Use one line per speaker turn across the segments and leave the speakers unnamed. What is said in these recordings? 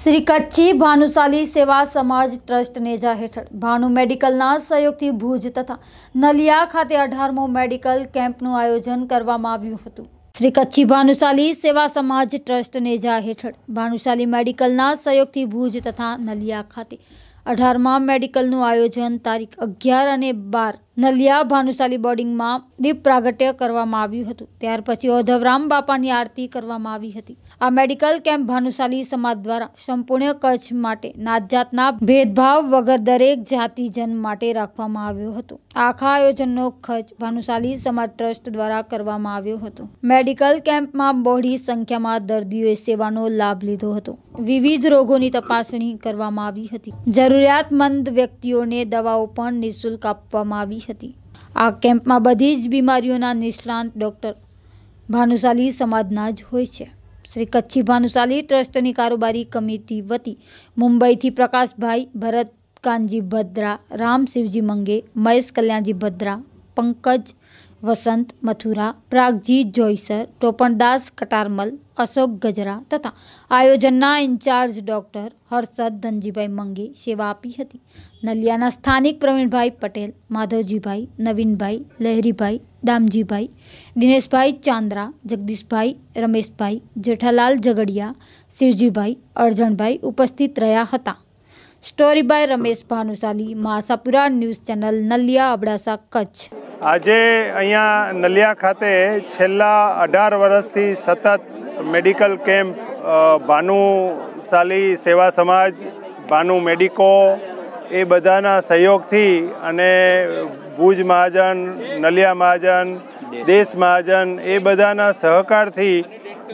શ્રી કચ્છી ભાનુશાલી સેવા સમાજ ટ્રસ્ટ નેજા હેઠળ ભાનુ મેડિકલના સહયોગથી ભુજ તથા નલિયા ખાતે અઢારમો મેડિકલ કેમ્પનું આયોજન કરવામાં આવ્યું હતું શ્રી કચ્છી ભાનુશાલી સેવા સમાજ ટ્રસ્ટ નેજા હેઠળ ભાનુશાલી મેડિકલના સહયોગથી ભુજ તથા નલિયા ખાતે અઢારમા મેડિકલનું આયોજન તારીખ અગિયાર અને બાર નલિયા ભાનુશાલી બોર્ડિંગમાં દીપ પ્રાગટ્ય કરવામાં આવ્યું હતું ત્યાર પછી ઓધવરામ બાપાની આરતી કરવામાં આવી હતી આ મેડિકલ કેમ્પ ભાનુશાલી સમાજ દ્વારા સંપૂર્ણ કચ્છ માટે નાતજાતના ભેદભાવ વગર દરેક જાતિજન માટે રાખવામાં આવ્યો હતો આખા આયોજનનો ખર્ચ ભાનુશાલી સમાજ ટ્રસ્ટ દ્વારા કરવામાં આવ્યો હતો મેડિકલ કેમ્પમાં બહોળી સંખ્યામાં દર્દીઓએ સેવાનો લાભ લીધો હતો વિવિધ રોગોની તપાસણી કરવામાં આવી હતી જરૂરિયાતમંદ વ્યક્તિઓને દવાઓ પણ નિઃશુલ્ક આપવામાં આવી હતી હતી આ કેમ્પમાં બધી જ બીમારીઓના નિષ્ણાંત ડૉક્ટર ભાનુશાલી સમાજના જ હોય છે શ્રી કચ્છી ભાનુશાલી ટ્રસ્ટની કારોબારી કમિટી વતી મુંબઈથી પ્રકાશભાઈ ભરત કાનજી ભદ્રા રામ શિવજી મંગે મહેશ કલ્યાણજી ભદ્રા પંકજ વસંત મથુરા પ્રાગજી જોઈસર ટોપણદાસ કટારમલ અશોક ગજરા તથા આયોજનના ઇન્ચાર્જ ડોક્ટર હર્ષદ ધનજીભાઈ મંગે સેવા આપી હતી નલિયાના સ્થાનિક પ્રવીણભાઈ પટેલ માધવજીભાઈ નવીનભાઈ લહેરીભાઈ દામજીભાઈ દિનેશભાઈ ચાંદ્રા જગદીશભાઈ રમેશભાઈ જેઠાલાલ ઝઘડિયા શિવજીભાઈ અર્જણભાઈ ઉપસ્થિત રહ્યા હતા story by Ramesh Bhanushali Masapura news channel Naliya Abdasa Kutch
આજે અહીંયા નલિયા ખાતે છેલ્લા અઢાર વર્ષથી સતત મેડિકલ કેમ્પ ભાનુશાલી સેવા સમાજ ભાનુ મેડિકો એ બધાના સહયોગથી અને ભુજ મહાજન નલિયા મહાજન દેશ મહાજન એ બધાના સહકારથી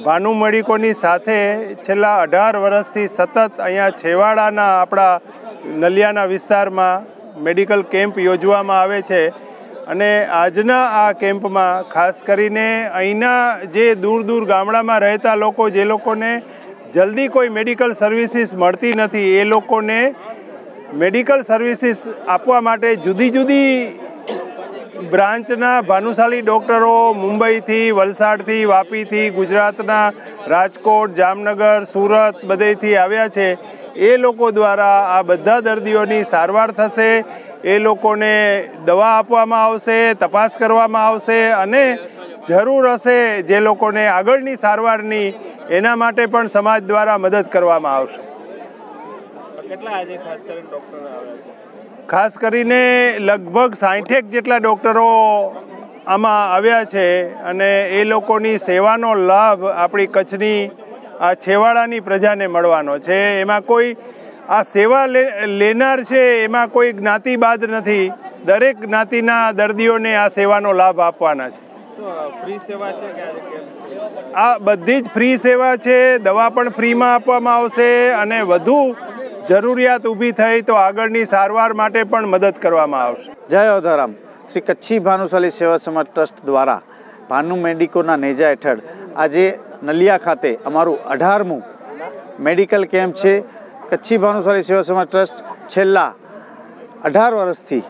ભાનુ મેડિકોની સાથે છેલ્લા અઢાર વર્ષથી સતત અહીંયા છેવાડાના આપણા નલિયાના વિસ્તારમાં મેડિકલ કેમ્પ યોજવામાં આવે છે અને આજના આ કેમ્પમાં ખાસ કરીને અહીંના જે દૂર દૂર ગામડામાં રહેતા લોકો જે લોકોને જલ્દી કોઈ મેડિકલ સર્વિસીસ મળતી નથી એ લોકોને મેડિકલ સર્વિસીસ આપવા માટે જુદી જુદી બ્રાન્ચના ભાનુશાળી ડૉક્ટરો મુંબઈથી વલસાડથી વાપીથી ગુજરાતના રાજકોટ જામનગર સુરત બધેથી આવ્યા છે એ લોકો દ્વારા આ બધા દર્દીઓની સારવાર થશે એ લોકોને દવા આપવામાં આવશે તપાસ કરવામાં આવશે અને જરૂર હશે જે લોકોને આગળની સારવારની એના માટે પણ સમાજ દ્વારા મદદ કરવામાં
આવશે
ખાસ કરીને લગભગ સાઠેક જેટલા ડૉક્ટરો આમાં આવ્યા છે અને એ લોકોની સેવાનો લાભ આપણી કચ્છની આ છેવાડાની પ્રજાને મળવાનો છે એમાં કોઈ આ સેવા લેનાર છે એમાં કોઈ જ્ઞાતિબાદ નથી દરેક જ્ઞાતિના દર્દીઓને આ સેવાનો લાભ આપવાના છે આ બધી જ ફ્રી સેવા છે દવા પણ ફ્રીમાં આપવામાં આવશે અને વધુ જરૂરિયાત ઊભી થઈ તો આગળની સારવાર માટે પણ મદદ કરવામાં
આવશે
જય ઓધારામ શ્રી કચ્છી ભાનુશાલી સેવા સમાજ ટ્રસ્ટ દ્વારા ભાનુ મેડિકોના નેજા હેઠળ આજે નલિયા ખાતે અમારું અઢારમું મેડિકલ કેમ્પ છે કચ્છી ભાનુશાલી સેવા સમાજ ટ્રસ્ટ છેલ્લા અઢાર વર્ષથી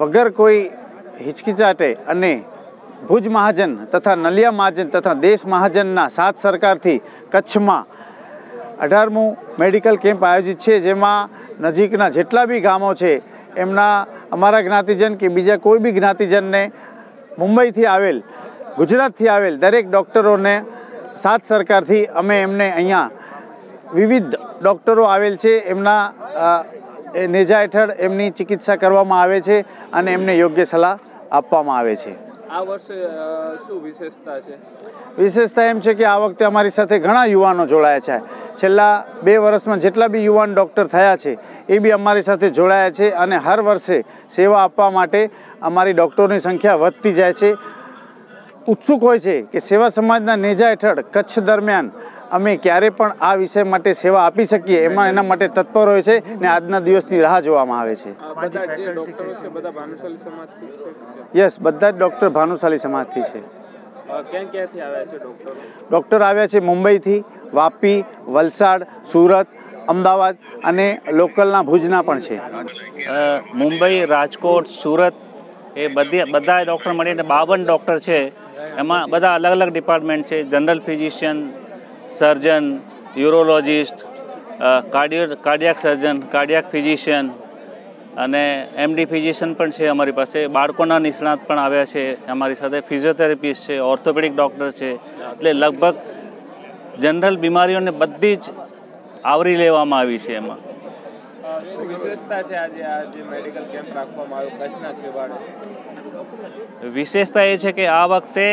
વગર કોઈ હિચકિચાટે અને ભુજ મહાજન તથા નલિયા મહાજન તથા દેશ મહાજનના સાત સરકારથી કચ્છમાં અઢારમું મેડિકલ કેમ્પ આયોજિત છે જેમાં નજીકના જેટલા બી ગામો છે એમના અમારા જ્ઞાતિજન કે બીજા કોઈ બી જ્ઞાતિજનને મુંબઈથી આવેલ ગુજરાતથી આવેલ દરેક ડૉક્ટરોને સાત સરકારથી અમે એમને અહીંયા વિવિધ ડૉક્ટરો આવેલ છે એમના નેજા હેઠળ એમની ચિકિત્સા કરવામાં આવે છે અને એમને યોગ્ય સલાહ આપવામાં આવે છે
આ વર્ષે શું
વિશેષતા છે
વિશેષતા એમ છે કે આ વખતે અમારી સાથે ઘણા યુવાનો જોડાયા છે છેલ્લા બે વર્ષમાં જેટલા બી યુવાન ડૉક્ટર થયા છે એ બી અમારી સાથે જોડાયા છે અને હર વર્ષે સેવા આપવા માટે અમારી ડૉક્ટરોની સંખ્યા વધતી જાય છે ઉત્સુક હોય છે કે સેવા સમાજના નેજા હેઠળ કચ્છ દરમિયાન અમે ક્યારે પણ આ વિષય માટે સેવા આપી સકીએ એમાં એના માટે તત્પર હોય છે અને આજનો દિવસની રાહ જોવામાં આવે છે યસ બધા જ ડોક્ટર ભાનસલી સમાજથી છે
કેમ કેથી આવ્યા છે ડોક્ટર
ડોક્ટર આવ્યા છે મુંબઈ થી વાપી વલસાડ સુરત અમદાવાદ અને લોકલના ભૂજના પણ
છે મુંબઈ રાજકોટ સુરત એ બધા બધા ડોક્ટર મળીને 52 ડોક્ટર છે એમાં બધા અલગ અલગ ડિપાર્ટમેન્ટ છે જનરલ ફિઝિશિયન સર્જન યુરોલોજીસ્ટ કાર્ડિય કાર્ડિયાક સર્જન કાર્ડિયાક ફિઝિશિયન અને એમડી ફિઝિશિયન પણ છે અમારી પાસે બાળકોના નિષ્ણાત પણ આવ્યા છે અમારી સાથે ફિઝિયોથેરાપીસ છે орથોપેડિક ડોક્ટર છે એટલે લગભગ જનરલ બીમારીઓને બધી જ આવરી લેવામાં આવી છે એમાં
વિશેષતા છે આજે આ જે મેડિકલ કેમ્પ
રાખવામાં આવ્યો કૃષ્ણ છેવાડ વિશેષતા એ છે કે આ વખતે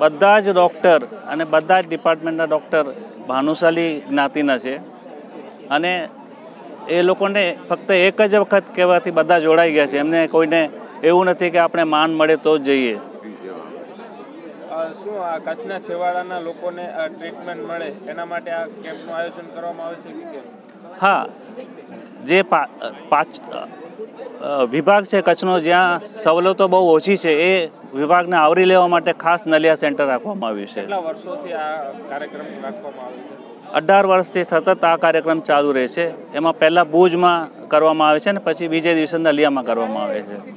બધા જ ડૉક્ટર અને બધા જ ડિપાર્ટમેન્ટના ડૉક્ટર ભાનુશાલી જ્ઞાતિના છે અને એ લોકોને ફક્ત એક જ વખત કહેવાથી બધા જોડાઈ ગયા છે એમને કોઈને એવું નથી કે આપણે માન મળે તો જ જઈએ શું આ કચ્છના છેવાડાના લોકોને ટ્રીટમેન્ટ મળે એના માટે આ કેમ્પનું આયોજન કરવામાં આવે છે કે હા જે વિભાગ છે કચ્છનો જ્યાં સવલતો બહુ ઓછી છે એ વિભાગને આવરી લેવા માટે ખાસ નલિયા સેન્ટર રાખવામાં આવ્યું છે અઢાર વર્ષથી સતત આ કાર્યક્રમ ચાલુ રહે છે એમાં પહેલાં ભુજમાં કરવામાં આવે છે અને પછી બીજે દિવસે નલિયામાં કરવામાં આવે છે